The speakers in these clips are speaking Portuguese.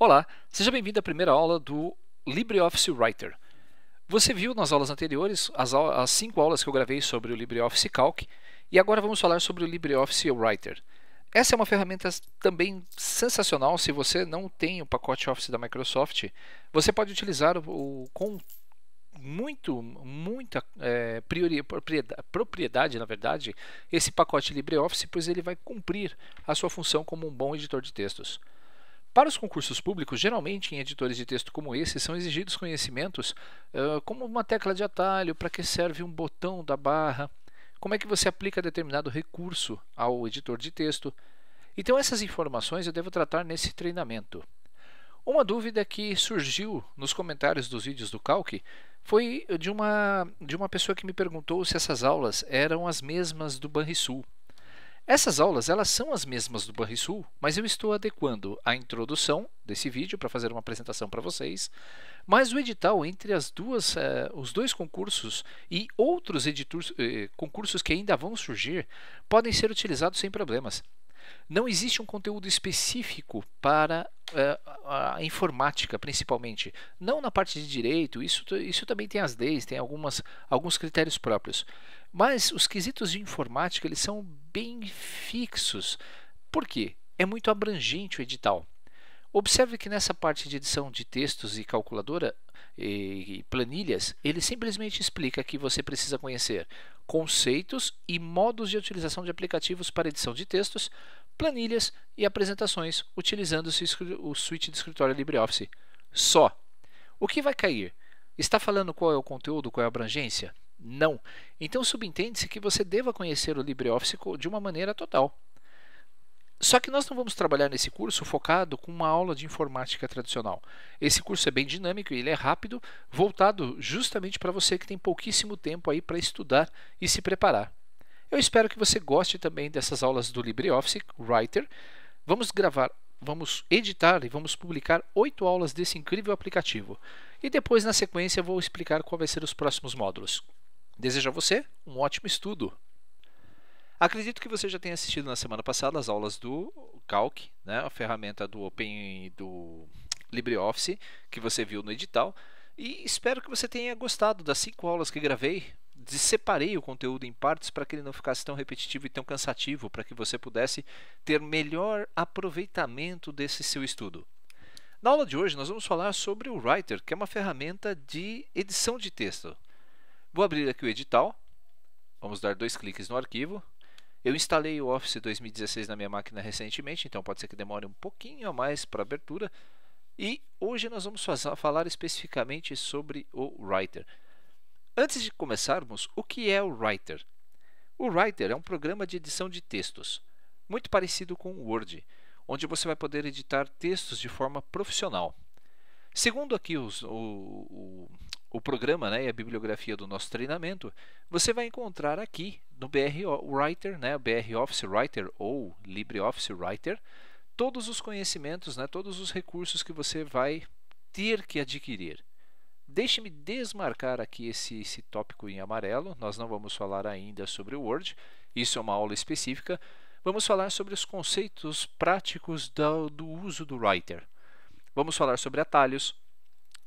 Olá, seja bem-vindo à primeira aula do LibreOffice Writer. Você viu nas aulas anteriores as, aulas, as cinco aulas que eu gravei sobre o LibreOffice Calc e agora vamos falar sobre o LibreOffice Writer. Essa é uma ferramenta também sensacional. Se você não tem o pacote Office da Microsoft, você pode utilizar o, com muito, muita é, priori, propriedade, propriedade, na verdade, esse pacote LibreOffice, pois ele vai cumprir a sua função como um bom editor de textos. Para os concursos públicos, geralmente em editores de texto como esse, são exigidos conhecimentos uh, como uma tecla de atalho, para que serve um botão da barra, como é que você aplica determinado recurso ao editor de texto. Então, essas informações eu devo tratar nesse treinamento. Uma dúvida que surgiu nos comentários dos vídeos do Calc foi de uma, de uma pessoa que me perguntou se essas aulas eram as mesmas do Banrisul. Essas aulas elas são as mesmas do Barrisul, mas eu estou adequando a introdução desse vídeo para fazer uma apresentação para vocês, mas o edital entre as duas, eh, os dois concursos e outros editors, eh, concursos que ainda vão surgir podem ser utilizados sem problemas. Não existe um conteúdo específico para eh, a informática, principalmente. Não na parte de direito, isso, isso também tem as leis, tem algumas, alguns critérios próprios. Mas os quesitos de informática eles são bem fixos. Por quê? É muito abrangente o edital. Observe que nessa parte de edição de textos e calculadora e planilhas, ele simplesmente explica que você precisa conhecer conceitos e modos de utilização de aplicativos para edição de textos, planilhas e apresentações utilizando o suíte de escritório LibreOffice. Só. O que vai cair? Está falando qual é o conteúdo, qual é a abrangência? Não. Então subentende-se que você deva conhecer o LibreOffice de uma maneira total. Só que nós não vamos trabalhar nesse curso focado com uma aula de informática tradicional. Esse curso é bem dinâmico e ele é rápido, voltado justamente para você que tem pouquíssimo tempo aí para estudar e se preparar. Eu espero que você goste também dessas aulas do LibreOffice Writer. Vamos gravar, vamos editar e vamos publicar oito aulas desse incrível aplicativo. E depois, na sequência, vou explicar qual vai ser os próximos módulos. Desejo a você um ótimo estudo. Acredito que você já tenha assistido na semana passada as aulas do Calc, né, a ferramenta do Open do LibreOffice que você viu no edital, e espero que você tenha gostado das cinco aulas que gravei. Separei o conteúdo em partes para que ele não ficasse tão repetitivo e tão cansativo, para que você pudesse ter melhor aproveitamento desse seu estudo. Na aula de hoje, nós vamos falar sobre o Writer, que é uma ferramenta de edição de texto. Vou abrir aqui o edital. Vamos dar dois cliques no arquivo. Eu instalei o Office 2016 na minha máquina recentemente, então pode ser que demore um pouquinho a mais para abertura. E hoje nós vamos falar especificamente sobre o Writer. Antes de começarmos, o que é o Writer? O Writer é um programa de edição de textos, muito parecido com o Word, onde você vai poder editar textos de forma profissional. Segundo aqui os, o, o, o programa né, e a bibliografia do nosso treinamento, você vai encontrar aqui no BR Writer, né, BR Office Writer ou LibreOffice Writer, todos os conhecimentos, né, todos os recursos que você vai ter que adquirir. Deixe-me desmarcar aqui esse, esse tópico em amarelo, nós não vamos falar ainda sobre o Word, isso é uma aula específica. Vamos falar sobre os conceitos práticos do, do uso do Writer. Vamos falar sobre atalhos,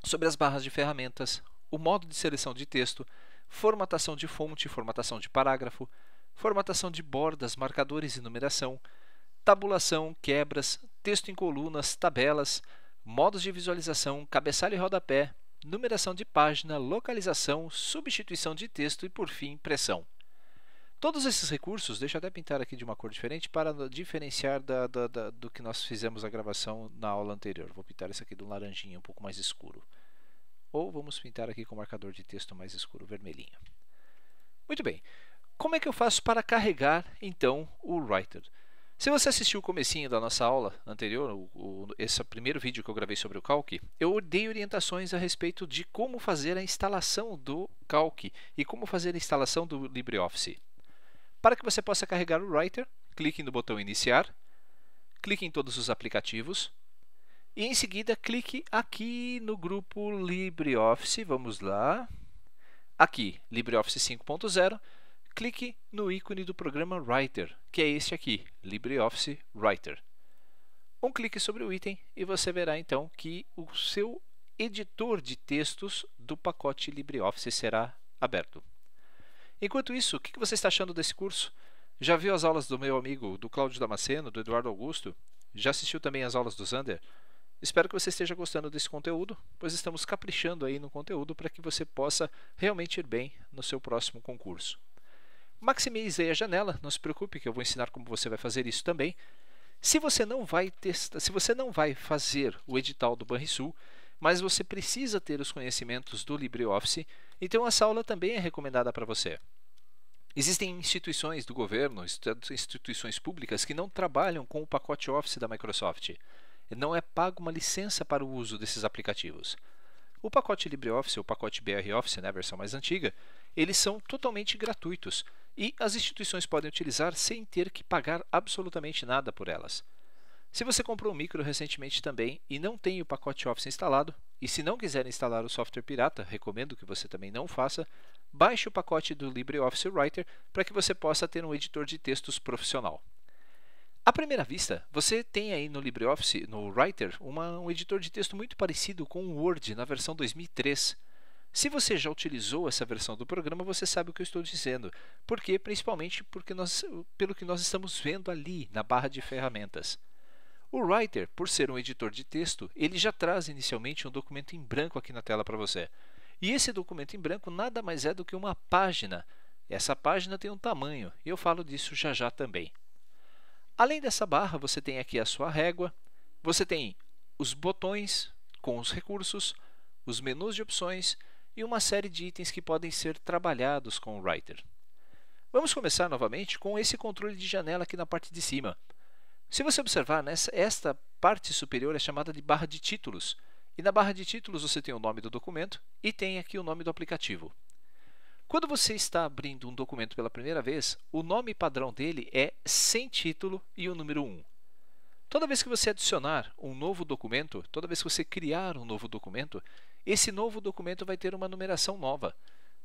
sobre as barras de ferramentas, o modo de seleção de texto, formatação de fonte, formatação de parágrafo, formatação de bordas, marcadores e numeração, tabulação, quebras, texto em colunas, tabelas, modos de visualização, cabeçalho e rodapé, numeração de página, localização, substituição de texto e, por fim, impressão. Todos esses recursos, deixa eu até pintar aqui de uma cor diferente para diferenciar da, da, da, do que nós fizemos a gravação na aula anterior. Vou pintar esse aqui de um laranjinha um pouco mais escuro ou vamos pintar aqui com o marcador de texto mais escuro vermelhinho. Muito bem, como é que eu faço para carregar então o Writer? Se você assistiu o comecinho da nossa aula anterior, o, o, esse primeiro vídeo que eu gravei sobre o Calc, eu dei orientações a respeito de como fazer a instalação do Calc e como fazer a instalação do LibreOffice. Para que você possa carregar o Writer, clique no botão Iniciar, clique em todos os aplicativos, e em seguida, clique aqui no grupo LibreOffice. Vamos lá. Aqui, LibreOffice 5.0. Clique no ícone do programa Writer, que é este aqui, LibreOffice Writer. Um clique sobre o item e você verá então que o seu editor de textos do pacote LibreOffice será aberto. Enquanto isso, o que você está achando desse curso? Já viu as aulas do meu amigo, do Cláudio Damasceno, do Eduardo Augusto? Já assistiu também as aulas do Zander? Espero que você esteja gostando desse conteúdo, pois estamos caprichando aí no conteúdo para que você possa realmente ir bem no seu próximo concurso. Maximize aí a janela, não se preocupe que eu vou ensinar como você vai fazer isso também. Se você não vai testar, se você não vai fazer o edital do Banrisul, mas você precisa ter os conhecimentos do LibreOffice, então essa aula também é recomendada para você. Existem instituições do governo, instituições públicas que não trabalham com o pacote Office da Microsoft não é pago uma licença para o uso desses aplicativos. O pacote LibreOffice ou o pacote BR Office, né, a versão mais antiga, eles são totalmente gratuitos e as instituições podem utilizar sem ter que pagar absolutamente nada por elas. Se você comprou um micro recentemente também e não tem o pacote Office instalado, e se não quiser instalar o software pirata, recomendo que você também não faça, baixe o pacote do LibreOffice Writer para que você possa ter um editor de textos profissional. À primeira vista, você tem aí no LibreOffice, no Writer, uma, um editor de texto muito parecido com o Word na versão 2003. Se você já utilizou essa versão do programa, você sabe o que eu estou dizendo. Por quê? Principalmente porque nós, pelo que nós estamos vendo ali na barra de ferramentas. O Writer, por ser um editor de texto, ele já traz inicialmente um documento em branco aqui na tela para você. E esse documento em branco nada mais é do que uma página. Essa página tem um tamanho, e eu falo disso já já também. Além dessa barra, você tem aqui a sua régua, você tem os botões com os recursos, os menus de opções e uma série de itens que podem ser trabalhados com o Writer. Vamos começar novamente com esse controle de janela aqui na parte de cima. Se você observar, nessa, esta parte superior é chamada de barra de títulos, e na barra de títulos você tem o nome do documento e tem aqui o nome do aplicativo. Quando você está abrindo um documento pela primeira vez, o nome padrão dele é sem título e o número 1. Toda vez que você adicionar um novo documento, toda vez que você criar um novo documento, esse novo documento vai ter uma numeração nova.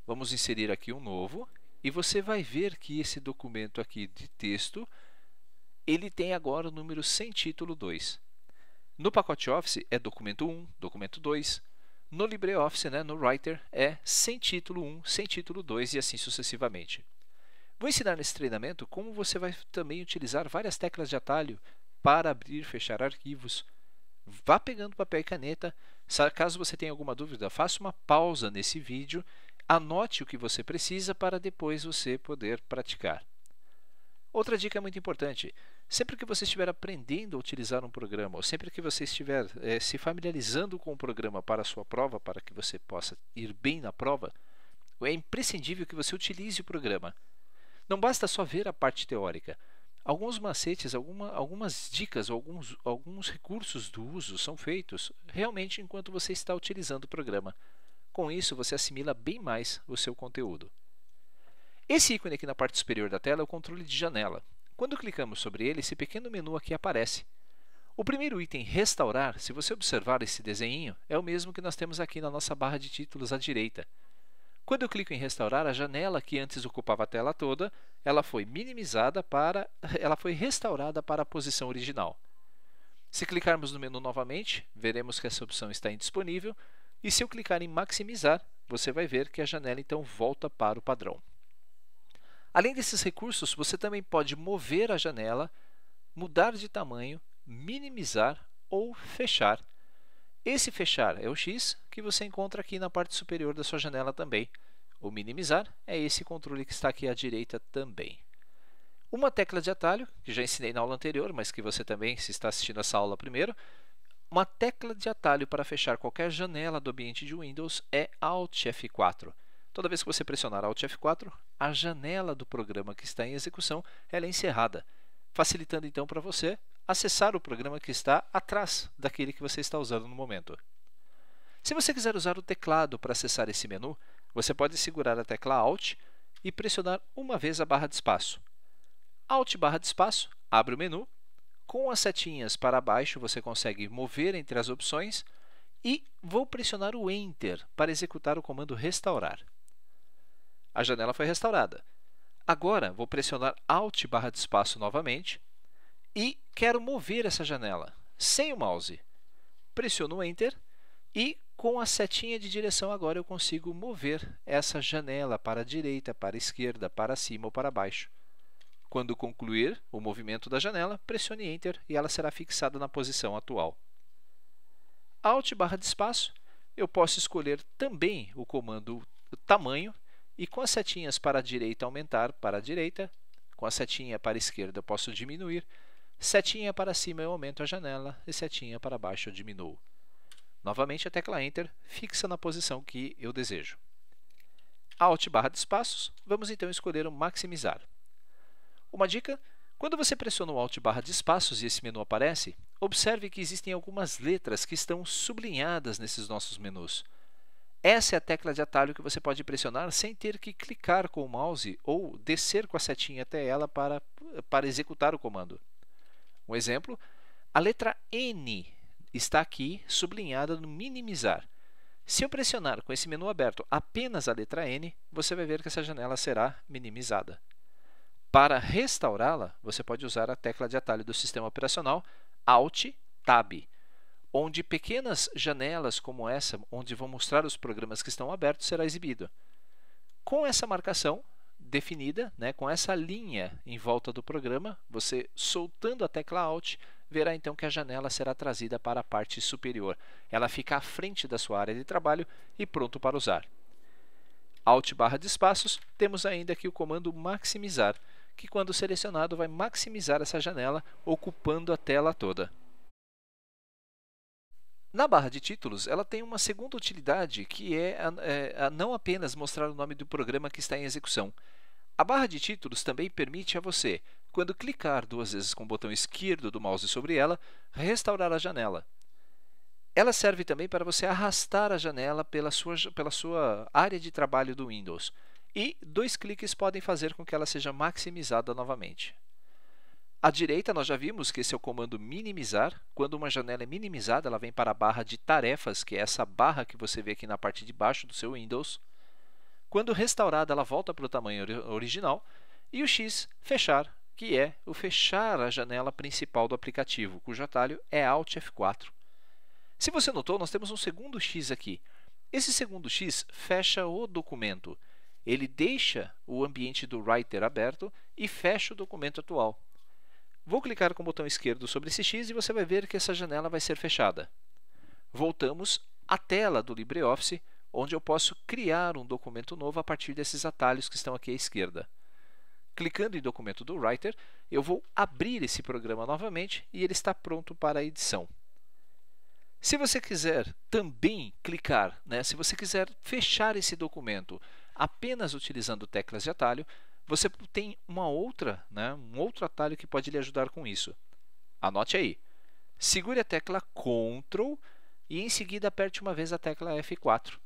Vamos inserir aqui um novo e você vai ver que esse documento aqui de texto ele tem agora o número sem título 2. No pacote Office é documento 1, documento 2, no LibreOffice, né, no Writer, é sem título 1, sem título 2 e assim sucessivamente. Vou ensinar nesse treinamento como você vai também utilizar várias teclas de atalho para abrir e fechar arquivos. Vá pegando papel e caneta. Caso você tenha alguma dúvida, faça uma pausa nesse vídeo, anote o que você precisa para depois você poder praticar. Outra dica muito importante: Sempre que você estiver aprendendo a utilizar um programa, ou sempre que você estiver é, se familiarizando com o um programa para a sua prova, para que você possa ir bem na prova, é imprescindível que você utilize o programa. Não basta só ver a parte teórica. Alguns macetes, alguma, algumas dicas, alguns, alguns recursos do uso são feitos realmente enquanto você está utilizando o programa. Com isso, você assimila bem mais o seu conteúdo. Esse ícone aqui na parte superior da tela é o controle de janela. Quando clicamos sobre ele, esse pequeno menu aqui aparece. O primeiro item, Restaurar, se você observar esse desenho, é o mesmo que nós temos aqui na nossa barra de títulos à direita. Quando eu clico em Restaurar, a janela que antes ocupava a tela toda, ela foi minimizada para, ela foi restaurada para a posição original. Se clicarmos no menu novamente, veremos que essa opção está indisponível, e se eu clicar em Maximizar, você vai ver que a janela então volta para o padrão. Além desses recursos, você também pode mover a janela, mudar de tamanho, minimizar ou fechar. Esse fechar é o X que você encontra aqui na parte superior da sua janela também. O minimizar é esse controle que está aqui à direita também. Uma tecla de atalho, que já ensinei na aula anterior, mas que você também, se está assistindo essa aula primeiro, uma tecla de atalho para fechar qualquer janela do ambiente de Windows é Alt F4. Toda vez que você pressionar Alt F4, a janela do programa que está em execução é encerrada, facilitando então para você acessar o programa que está atrás daquele que você está usando no momento. Se você quiser usar o teclado para acessar esse menu, você pode segurar a tecla Alt e pressionar uma vez a barra de espaço. Alt barra de espaço abre o menu. Com as setinhas para baixo, você consegue mover entre as opções e vou pressionar o Enter para executar o comando restaurar. A janela foi restaurada. Agora vou pressionar Alt barra de espaço novamente e quero mover essa janela sem o mouse. Pressiono Enter e com a setinha de direção agora eu consigo mover essa janela para a direita, para a esquerda, para cima ou para baixo. Quando concluir o movimento da janela, pressione Enter e ela será fixada na posição atual. Alt barra de espaço, eu posso escolher também o comando tamanho e com as setinhas para a direita aumentar para a direita, com a setinha para a esquerda eu posso diminuir, setinha para cima eu aumento a janela e setinha para baixo eu diminuo. Novamente a tecla Enter fixa na posição que eu desejo. Alt barra de espaços, vamos então escolher o Maximizar. Uma dica, quando você pressiona o Alt barra de espaços e esse menu aparece, observe que existem algumas letras que estão sublinhadas nesses nossos menus. Essa é a tecla de atalho que você pode pressionar sem ter que clicar com o mouse ou descer com a setinha até ela para, para executar o comando. Um exemplo, a letra N está aqui sublinhada no minimizar. Se eu pressionar com esse menu aberto apenas a letra N, você vai ver que essa janela será minimizada. Para restaurá-la, você pode usar a tecla de atalho do sistema operacional Alt Tab onde pequenas janelas como essa, onde vão mostrar os programas que estão abertos, será exibido. Com essa marcação definida, né, com essa linha em volta do programa, você soltando a tecla Alt, verá então que a janela será trazida para a parte superior. Ela fica à frente da sua área de trabalho e pronto para usar. Alt barra de espaços, temos ainda aqui o comando maximizar, que quando selecionado vai maximizar essa janela, ocupando a tela toda. Na barra de títulos, ela tem uma segunda utilidade que é, a, é a não apenas mostrar o nome do programa que está em execução. A barra de títulos também permite a você, quando clicar duas vezes com o botão esquerdo do mouse sobre ela, restaurar a janela. Ela serve também para você arrastar a janela pela sua, pela sua área de trabalho do Windows. E dois cliques podem fazer com que ela seja maximizada novamente. À direita, nós já vimos que esse é o comando minimizar. Quando uma janela é minimizada, ela vem para a barra de tarefas, que é essa barra que você vê aqui na parte de baixo do seu Windows. Quando restaurada, ela volta para o tamanho original. E o X, fechar, que é o fechar a janela principal do aplicativo, cujo atalho é Alt F4. Se você notou, nós temos um segundo X aqui. Esse segundo X fecha o documento. Ele deixa o ambiente do writer aberto e fecha o documento atual. Vou clicar com o botão esquerdo sobre esse X e você vai ver que essa janela vai ser fechada. Voltamos à tela do LibreOffice, onde eu posso criar um documento novo a partir desses atalhos que estão aqui à esquerda. Clicando em documento do Writer, eu vou abrir esse programa novamente e ele está pronto para edição. Se você quiser também clicar, né, se você quiser fechar esse documento apenas utilizando teclas de atalho, você tem uma outra, né, um outro atalho que pode lhe ajudar com isso. Anote aí. Segure a tecla Ctrl e em seguida aperte uma vez a tecla F4.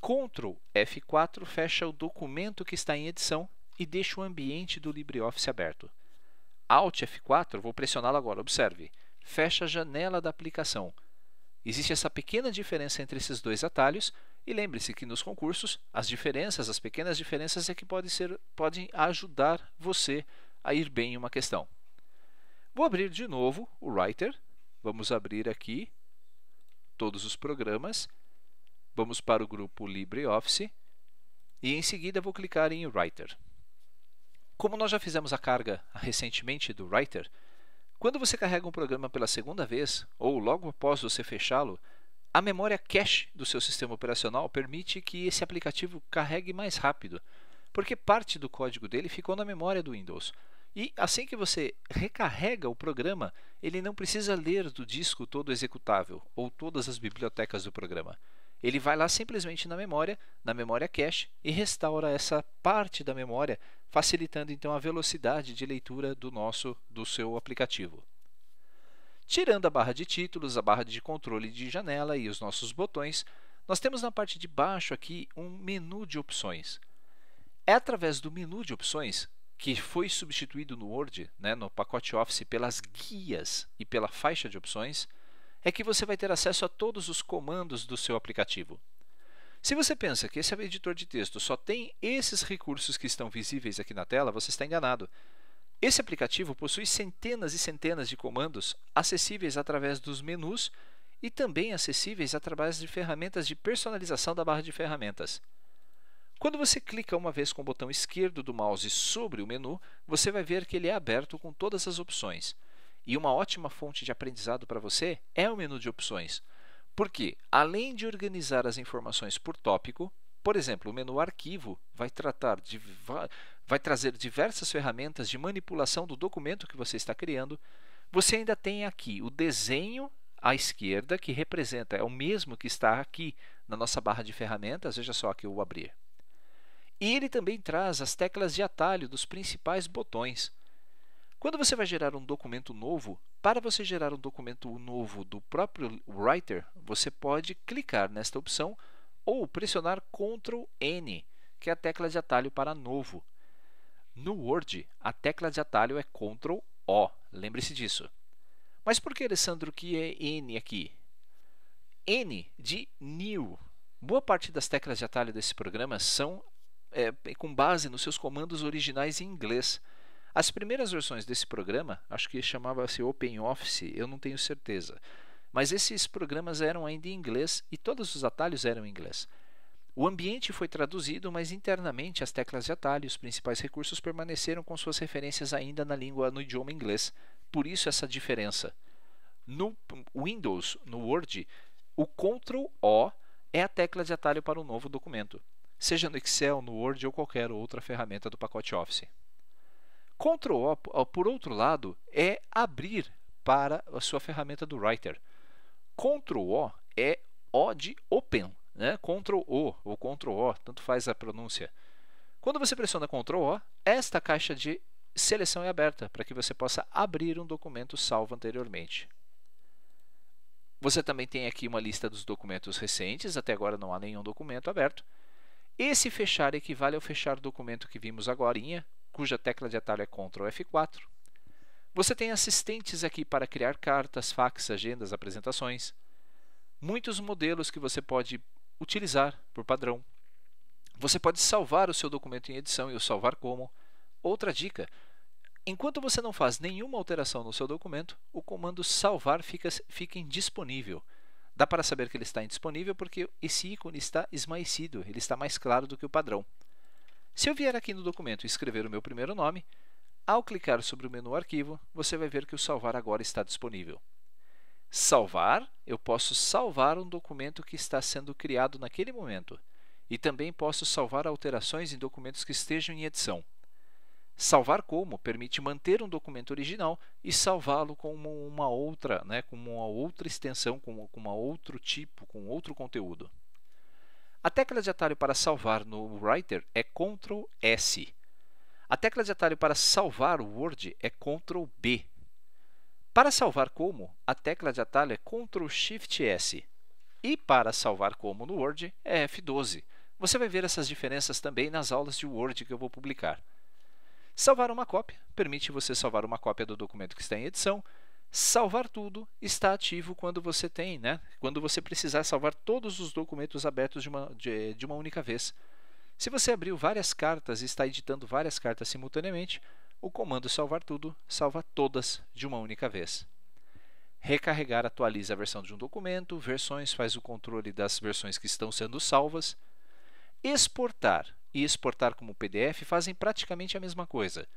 Ctrl F4 fecha o documento que está em edição e deixa o ambiente do LibreOffice aberto. Alt F4, vou pressioná-lo agora, observe, fecha a janela da aplicação. Existe essa pequena diferença entre esses dois atalhos e lembre-se que nos concursos, as diferenças, as pequenas diferenças é que podem, ser, podem ajudar você a ir bem em uma questão. Vou abrir de novo o Writer. Vamos abrir aqui todos os programas. Vamos para o grupo LibreOffice e em seguida vou clicar em Writer. Como nós já fizemos a carga recentemente do Writer, quando você carrega um programa pela segunda vez ou logo após você fechá-lo, a memória cache do seu sistema operacional permite que esse aplicativo carregue mais rápido, porque parte do código dele ficou na memória do Windows. E assim que você recarrega o programa, ele não precisa ler do disco todo executável ou todas as bibliotecas do programa. Ele vai lá simplesmente na memória, na memória cache, e restaura essa parte da memória, facilitando então a velocidade de leitura do nosso do seu aplicativo. Tirando a barra de títulos, a barra de controle de janela e os nossos botões, nós temos na parte de baixo aqui um menu de opções. É através do menu de opções que foi substituído no Word, né, no pacote Office, pelas guias e pela faixa de opções, é que você vai ter acesso a todos os comandos do seu aplicativo. Se você pensa que esse é editor de texto só tem esses recursos que estão visíveis aqui na tela, você está enganado. Esse aplicativo possui centenas e centenas de comandos acessíveis através dos menus e também acessíveis através de ferramentas de personalização da barra de ferramentas. Quando você clica uma vez com o botão esquerdo do mouse sobre o menu, você vai ver que ele é aberto com todas as opções. E uma ótima fonte de aprendizado para você é o menu de opções, porque além de organizar as informações por tópico, por exemplo, o menu arquivo vai tratar de vai trazer diversas ferramentas de manipulação do documento que você está criando. Você ainda tem aqui o desenho à esquerda, que representa, é o mesmo que está aqui na nossa barra de ferramentas, veja só que eu vou abrir. E ele também traz as teclas de atalho dos principais botões. Quando você vai gerar um documento novo, para você gerar um documento novo do próprio Writer, você pode clicar nesta opção ou pressionar Ctrl N, que é a tecla de atalho para novo. No Word, a tecla de atalho é Ctrl O, lembre-se disso. Mas por que, Alessandro, que é N aqui? N de New. Boa parte das teclas de atalho desse programa são é, é, com base nos seus comandos originais em inglês. As primeiras versões desse programa, acho que chamava-se OpenOffice, eu não tenho certeza. Mas esses programas eram ainda em inglês e todos os atalhos eram em inglês. O ambiente foi traduzido, mas internamente as teclas de atalho e os principais recursos permaneceram com suas referências ainda na língua no idioma inglês. Por isso essa diferença. No Windows, no Word, o Ctrl O é a tecla de atalho para um novo documento, seja no Excel, no Word ou qualquer outra ferramenta do pacote Office. Ctrl O, por outro lado, é abrir para a sua ferramenta do Writer. Ctrl O é O de Open né? Ctrl O ou Ctrl O, tanto faz a pronúncia. Quando você pressiona Ctrl O, esta caixa de seleção é aberta para que você possa abrir um documento salvo anteriormente. Você também tem aqui uma lista dos documentos recentes, até agora não há nenhum documento aberto. Esse fechar equivale ao fechar o documento que vimos agora, cuja tecla de atalho é Ctrl F4. Você tem assistentes aqui para criar cartas, fax, agendas, apresentações. Muitos modelos que você pode utilizar por padrão. Você pode salvar o seu documento em edição e o salvar como. Outra dica: enquanto você não faz nenhuma alteração no seu documento, o comando salvar fica, fica indisponível. Dá para saber que ele está indisponível porque esse ícone está esmaecido, ele está mais claro do que o padrão. Se eu vier aqui no documento e escrever o meu primeiro nome, ao clicar sobre o menu Arquivo, você vai ver que o Salvar agora está disponível salvar, eu posso salvar um documento que está sendo criado naquele momento e também posso salvar alterações em documentos que estejam em edição. Salvar como permite manter um documento original e salvá-lo com uma outra, né, com uma outra extensão, com, com um outro tipo, com outro conteúdo. A tecla de atalho para salvar no Writer é Ctrl S. A tecla de atalho para salvar o Word é Ctrl B. Para salvar como, a tecla de atalho é Ctrl Shift S. E para salvar como no Word é F12. Você vai ver essas diferenças também nas aulas de Word que eu vou publicar. Salvar uma cópia permite você salvar uma cópia do documento que está em edição. Salvar tudo está ativo quando você tem, né? Quando você precisar salvar todos os documentos abertos de uma, de, de uma única vez. Se você abriu várias cartas e está editando várias cartas simultaneamente, o comando salvar tudo salva todas de uma única vez. Recarregar atualiza a versão de um documento, versões faz o controle das versões que estão sendo salvas. Exportar e exportar como PDF fazem praticamente a mesma coisa.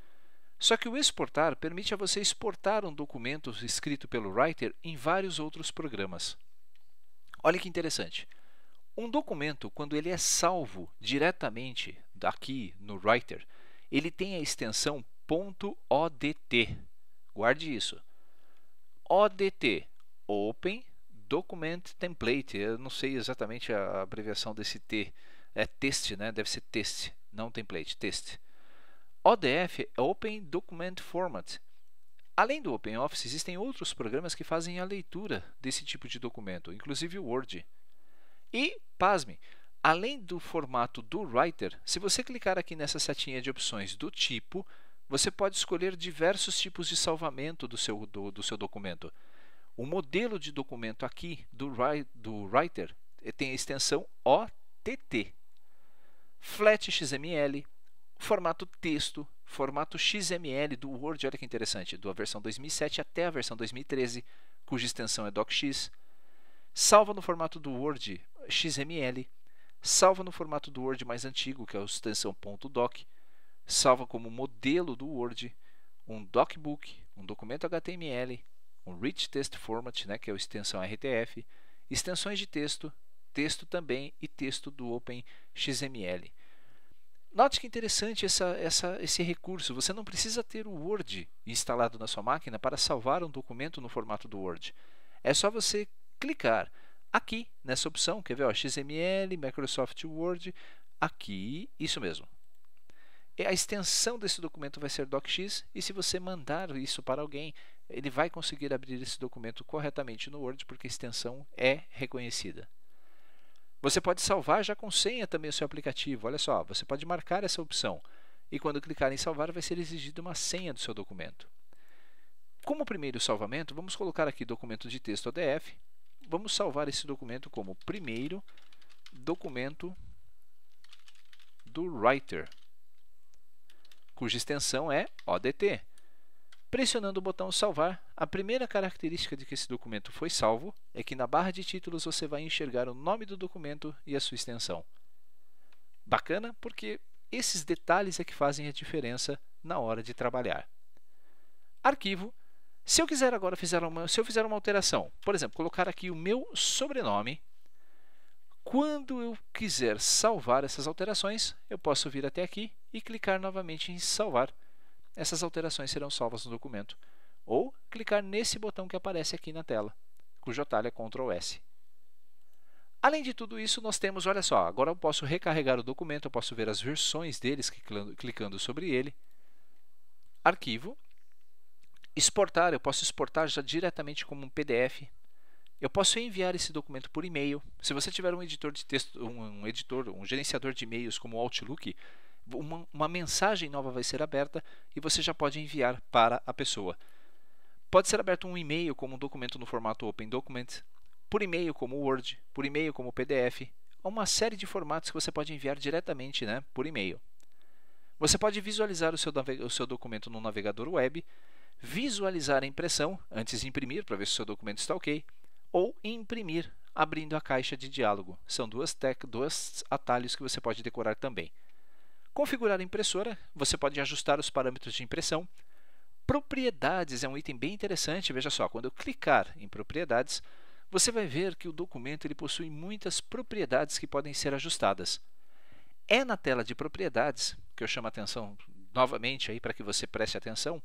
Só que o exportar permite a você exportar um documento escrito pelo Writer em vários outros programas. Olha que interessante. Um documento, quando ele é salvo diretamente daqui no Writer, ele tem a extensão .odt. Guarde isso. ODT, Open Document Template. Eu não sei exatamente a abreviação desse T. É teste, né? Deve ser teste, não template, teste. ODF é Open Document Format. Além do OpenOffice, existem outros programas que fazem a leitura desse tipo de documento, inclusive o Word. E, pasme, além do formato do Writer, se você clicar aqui nessa setinha de opções do tipo, você pode escolher diversos tipos de salvamento do seu, do, do seu documento. O modelo de documento aqui do, do Writer eh, tem a extensão OTT. Flat XML, formato texto, formato XML do Word, olha que interessante, da versão 2007 até a versão 2013, cuja extensão é docx. Salva no formato do Word XML, salva no formato do Word mais antigo, que é a extensão .doc salva como modelo do Word um docbook, um documento HTML, um rich text format, né, que é a extensão RTF, extensões de texto, texto também e texto do OpenXML. Note que interessante essa, essa, esse recurso. Você não precisa ter o Word instalado na sua máquina para salvar um documento no formato do Word. É só você clicar aqui nessa opção, quer ver? Ó, XML, Microsoft Word, aqui, isso mesmo, é, a extensão desse documento vai ser docx e se você mandar isso para alguém, ele vai conseguir abrir esse documento corretamente no Word porque a extensão é reconhecida. Você pode salvar já com senha também o seu aplicativo. Olha só, você pode marcar essa opção e quando clicar em salvar vai ser exigida uma senha do seu documento. Como primeiro salvamento, vamos colocar aqui documento de texto ADF. Vamos salvar esse documento como primeiro documento do Writer cuja extensão é ODT. Pressionando o botão Salvar, a primeira característica de que esse documento foi salvo é que na barra de títulos você vai enxergar o nome do documento e a sua extensão. Bacana, porque esses detalhes é que fazem a diferença na hora de trabalhar. Arquivo. Se eu quiser agora fizer uma, se eu fizer uma alteração, por exemplo, colocar aqui o meu sobrenome quando eu quiser salvar essas alterações, eu posso vir até aqui e clicar novamente em salvar. Essas alterações serão salvas no documento. Ou clicar nesse botão que aparece aqui na tela, cujo atalho é Ctrl S. Além de tudo isso, nós temos, olha só, agora eu posso recarregar o documento, eu posso ver as versões deles clicando sobre ele. Arquivo. Exportar, eu posso exportar já diretamente como um PDF eu posso enviar esse documento por e-mail. Se você tiver um editor de texto, um, editor, um gerenciador de e-mails como o Outlook, uma, uma mensagem nova vai ser aberta e você já pode enviar para a pessoa. Pode ser aberto um e-mail como um documento no formato Open Document, por e-mail como Word, por e-mail como PDF, uma série de formatos que você pode enviar diretamente né, por e-mail. Você pode visualizar o seu, o seu documento no navegador web, visualizar a impressão antes de imprimir para ver se o seu documento está ok, ou imprimir abrindo a caixa de diálogo. São duas, tec, atalhos que você pode decorar também. Configurar a impressora, você pode ajustar os parâmetros de impressão. Propriedades é um item bem interessante. Veja só, quando eu clicar em propriedades, você vai ver que o documento ele possui muitas propriedades que podem ser ajustadas. É na tela de propriedades que eu chamo a atenção novamente aí para que você preste atenção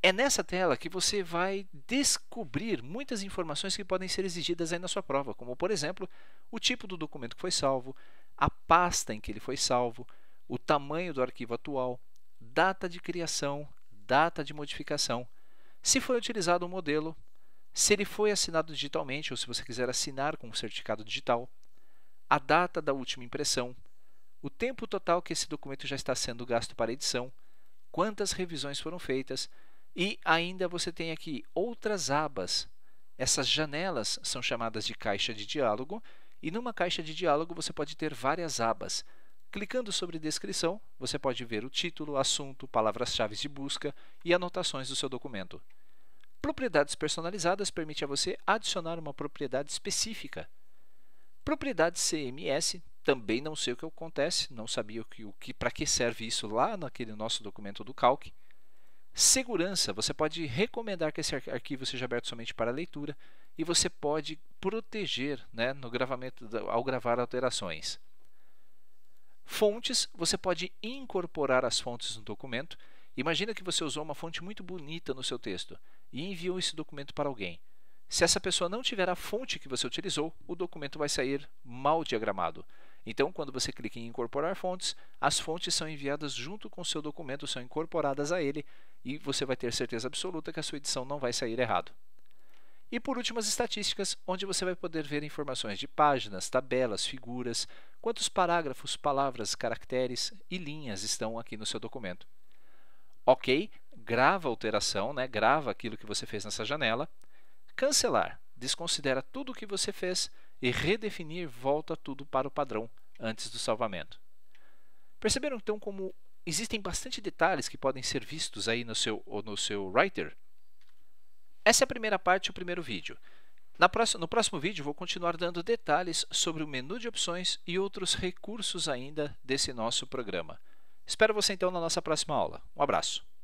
é nessa tela que você vai descobrir muitas informações que podem ser exigidas aí na sua prova, como por exemplo, o tipo do documento que foi salvo, a pasta em que ele foi salvo, o tamanho do arquivo atual, data de criação, data de modificação, se foi utilizado um modelo, se ele foi assinado digitalmente ou se você quiser assinar com um certificado digital, a data da última impressão, o tempo total que esse documento já está sendo gasto para edição, quantas revisões foram feitas e ainda você tem aqui outras abas. Essas janelas são chamadas de caixa de diálogo, e numa caixa de diálogo você pode ter várias abas. Clicando sobre descrição, você pode ver o título, assunto, palavras-chave de busca e anotações do seu documento. Propriedades personalizadas permite a você adicionar uma propriedade específica. Propriedades CMS, também não sei o que acontece, não sabia o que, o que para que serve isso lá naquele nosso documento do Calc. Segurança: você pode recomendar que esse arquivo seja aberto somente para leitura e você pode proteger né, no gravamento, ao gravar alterações. Fontes: você pode incorporar as fontes no documento. Imagina que você usou uma fonte muito bonita no seu texto e enviou esse documento para alguém. Se essa pessoa não tiver a fonte que você utilizou, o documento vai sair mal diagramado. Então, quando você clica em incorporar fontes, as fontes são enviadas junto com o seu documento, são incorporadas a ele e você vai ter certeza absoluta que a sua edição não vai sair errado. E por último, as estatísticas, onde você vai poder ver informações de páginas, tabelas, figuras, quantos parágrafos, palavras, caracteres e linhas estão aqui no seu documento. OK, grava a alteração, né? grava aquilo que você fez nessa janela. Cancelar, desconsidera tudo o que você fez e redefinir volta tudo para o padrão antes do salvamento. Perceberam então como existem bastante detalhes que podem ser vistos aí no seu, no seu writer. Essa é a primeira parte, o primeiro vídeo. Na próxima, no próximo vídeo, vou continuar dando detalhes sobre o menu de opções e outros recursos ainda desse nosso programa. Espero você então na nossa próxima aula. Um abraço!